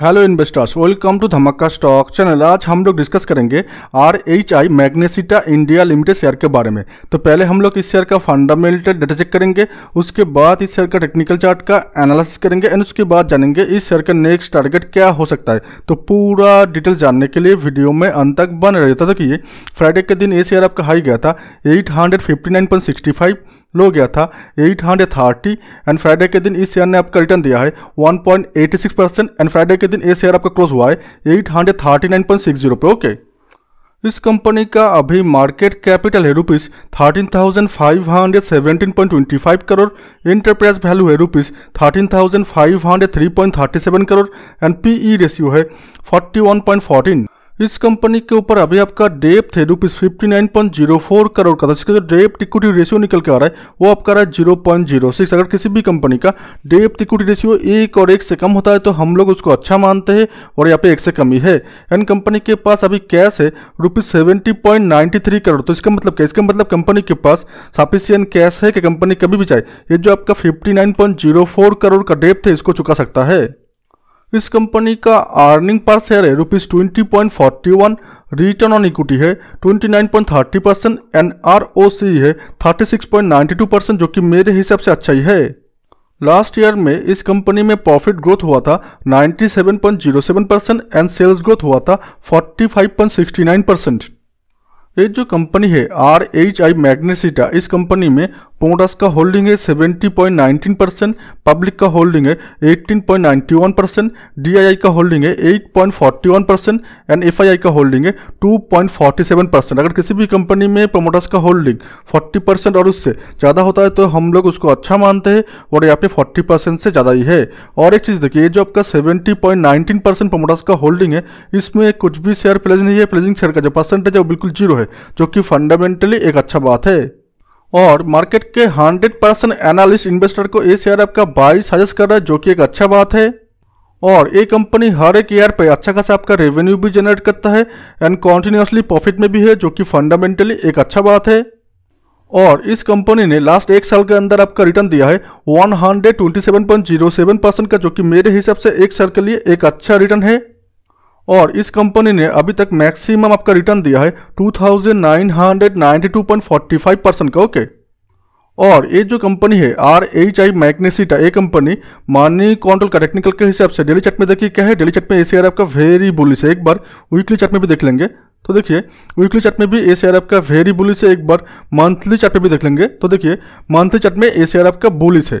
hello investors welcome to Dhamaka stock channel आज हम लोग डिस्कस करेंगे R H I Magnesita India Limited share के बारे में तो पहले हम लोग इस शेयर का फंडामेंटल डाटा चेक करेंगे उसके बाद इस शेयर का टेक्निकल चार्ट का एनालिसिस करेंगे एंड उसके बाद जानेंगे इस शेयर का नेक्स्ट टारगेट क्या हो सकता है तो पूरा डिटेल जानने के लिए वीडियो में अंत तक बन रहे था तो फ्राइडे के दिन ये शेयर आपका हाई गया था एट लो गया था 830 एंड फ्राइडे के दिन इस शेयर ने आपका रिटर्न दिया है 1.86 परसेंट एंड फ्राइडे के दिन ये शेयर आपका क्लोज हुआ है 839.60 पे ओके इस कंपनी का अभी मार्केट कैपिटल है rupees thirteen thousand five hundred seventeen point twenty five crore enterprise value है rupees thirteen thousand five hundred three point thirty seven crore and PE ratio है फोर्टी वन पॉइंट फोर्टीन इस company के ऊपर अभी आपका डेप है rupees fifty nine point zero four crore का था तो इसका जो डेप इक्विटी रेशियो निकल के आ रहा है वो आपका रहा है जीरो पॉइंट जीरो सिक्स अगर किसी भी कंपनी का डेप इक्विटी रेशियो एक और एक से कम होता है तो हम लोग उसको अच्छा मानते हैं और यहाँ पे एक से कम ही है एंड कंपनी के पास अभी कैश है rupees seventy point ninety three crore तो इसका मतलब क्या इसका मतलब कंपनी के पास सफिशियंट कैश है कि कंपनी कभी भी चाहे ये जो आपका fifty nine point zero four crore का डेप है इसको चुका सकता है इस कंपनी का अर्निंग पर शेयर है rupees twenty point forty one return on equity है twenty nine point thirty percent and R O C है thirty six point ninety two percent जो कि मेरे हिसाब से अच्छा ही है लास्ट ईयर में इस कंपनी में प्रॉफिट ग्रोथ हुआ था 97.07 परसेंट एंड सेल्स ग्रोथ हुआ था 45.69 परसेंट ये जो कंपनी है आर एच आई मैग्नेसिटा इस कंपनी में पोडास का होल्डिंग है seventy point nineteen percent public का होल्डिंग है eighteen point ninety one percent D का होल्डिंग है eight point forty one percent and F का होल्डिंग है two point forty seven percent अगर किसी भी कंपनी में प्रोमोटर्स का होल्डिंग फोर्टी परसेंट और उससे ज़्यादा होता है तो हम लोग उसको अच्छा मानते हैं और यहाँ पे फोर्टी परसेंट से ज़्यादा ही है और एक चीज़ देखिए जो आपका 70.19 परसेंट प्रोमोटर्स का होल्डिंग है इसमें कुछ भी शेयर प्लेजिंग नहीं है प्लेजिंग शेयर का जो परसेंटेज है वो बिल्कुल जीरो है जो कि फंडामेंटली एक अच्छा बात है और मार्केट के 100 परसेंट एनालिस्ट इन्वेस्टर को ये शेयर आपका बाई सजेस्ट कर रहा है जो कि एक अच्छा बात है और ये कंपनी हर एक ईयर पर अच्छा खासा आपका रेवेन्यू भी जनरेट करता है एंड कॉन्टिन्यूसली प्रॉफिट में भी है जो कि फंडामेंटली एक अच्छा बात है और इस कंपनी ने लास्ट एक साल के अंदर आपका रिटर्न दिया है 127.07 परसेंट का जो कि मेरे हिसाब से एक साल के लिए एक अच्छा रिटर्न है और इस कंपनी ने अभी तक मैक्सिमम आपका रिटर्न दिया है 2992.45 परसेंट का ओके और ये जो कंपनी है आर एच आई मैग्नेसिटा ये कंपनी मानी कंट्रोल का टेक्निकल के हिसाब से डेली चार्ट में देखिए क्या है डेली चार्ट में ए सी आर आपका वेरी बुलिश है एक बार वीकली चार्ट में भी देख लेंगे तो देखिए वीकली चार्ट में भी ए सी आपका वेरी बुलिश है एक बार मंथली चार्ट में भी देख लेंगे तो देखिए मंथली चार्ट में ए सी आर आपका बुलिस है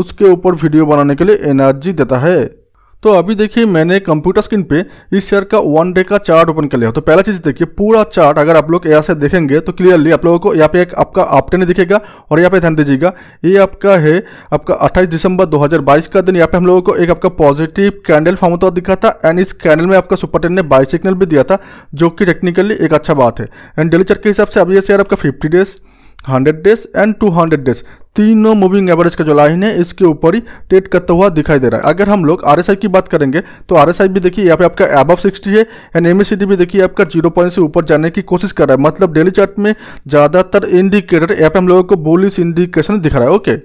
उसके ऊपर वीडियो बनाने के लिए एनर्जी देता है तो अभी देखिए मैंने कंप्यूटर स्क्रीन पे इस शेयर का वन डे का चार्ट ओपन कर लिया तो पहला चीज़ देखिए पूरा चार्ट अगर आप लोग यहाँ से देखेंगे तो क्लियरली आप लोगों को यहाँ पे एक आपका आपटेन दिखेगा और यहाँ पे ध्यान दीजिएगा ये आपका है आपका 28 दिसंबर 2022 का दिन यहाँ पे हम लोगों को एक आपका पॉजिटिव कैंडल फॉर्म होता दिखा था एंड इस कैंडल में आपका सुपर टेन ने बाई सिग्नल भी दिया था जो कि टेक्निकली एक अच्छा बात है एंड डेली चार्ट के हिसाब से अब ये शेयर आपका fifty days hundred days and two hundred days तीनों मूविंग एवरेज का जो लाइन है इसके ऊपर ही ट्रेड करता हुआ दिखाई दे रहा है अगर हम लोग आर की बात करेंगे तो आर भी देखिए यहाँ पे आपका एबव 60 है एंड एमएससीडी भी देखिए आपका जीरो पॉइंट से ऊपर जाने की कोशिश कर रहा है मतलब डेली चार्ट में ज़्यादातर इंडिकेटर यहाँ पे हम लोगों को बोलिस इंडिकेशन दिखा रहा है ओके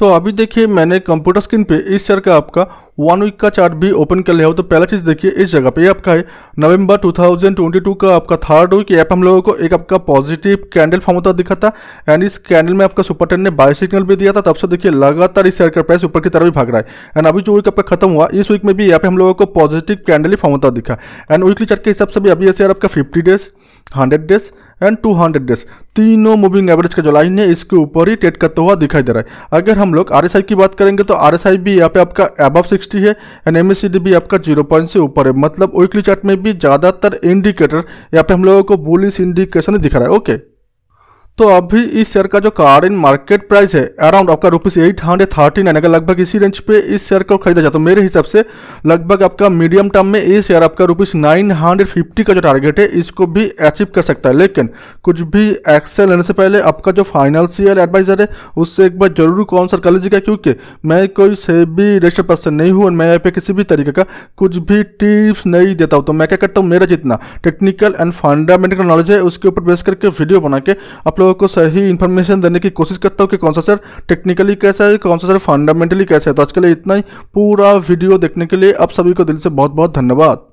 तो अभी देखिए मैंने कंप्यूटर स्क्रीन पे इस शेयर का आपका वन वीक का चार्ट भी ओपन कर लिया हो तो पहला चीज़ देखिए इस जगह पे ये आपका है नवंबर 2022 का आपका थर्ड वीक ऐप हम लोगों को एक आपका पॉजिटिव कैंडल फॉर्म होता दिखा था एंड इस कैंडल में आपका सुपर टेन ने बाय सिग्नल भी दिया था तब से देखिए लगातार इस शेयर का प्राइस ऊपर की तरफ भी भाग रहा है एंड अभी जो वीक आपका खत्म हुआ इस वीक में भी यहाँ पे हम लोगों को पॉजिटिव कैंडल ही फॉर्म होता दिखा एंड वीकली चार्ट के हिसाब से भी अभी ये शेयर आपका fifty days hundred days and two hundred days तीनों मूविंग एवरेज का जो लाइन है इसके ऊपर ही ट्रेड करता हुआ दिखाई दे रहा है अगर हम लोग आई की बात करेंगे तो आई भी यहाँ पे आपका एबव 60 है एंड डी भी आपका 0.0 से ऊपर है मतलब वीकली चार्ट में भी ज़्यादातर इंडिकेटर यहाँ पे हम लोगों को बुलिस इंडिकेशन दिखा रहा है ओके तो अभी इस शेयर का जो इन मार्केट प्राइस है अराउंड आपका rupees eight hundred thirty nine अगर लगभग इसी रेंज पे इस शेयर को खरीदा जाए तो मेरे हिसाब से लगभग आपका मीडियम टर्म में ये शेयर आपका रुपीज़ नाइन हंड्रेड फिफ्टी का जो टारगेट है इसको भी अचीव कर सकता है लेकिन कुछ भी एक्सेल लेने से पहले आपका जो फाइनेंशियल एडवाइज़र है उससे एक बार जरूर काउंसर कर लीजिएगा क्योंकि मैं कोई से भी रजिस्टर पर्सन नहीं हूँ और मैं यहाँ पे किसी भी तरीके का कुछ भी टिप्स नहीं देता हूँ तो मैं क्या करता हूँ मेरा जितना टेक्निकल एंड फंडामेंटल नॉलेज है उसके ऊपर बेस करके वीडियो बना के आप लोगों को सही इन्फॉर्मेशन देने की कोशिश करता हूँ कि कौन सा सर टेक्निकली कैसा है कौन सा सर फंडामेंटली कैसा है तो आज के लिए इतना ही पूरा वीडियो देखने के लिए आप सभी को दिल से बहुत बहुत धन्यवाद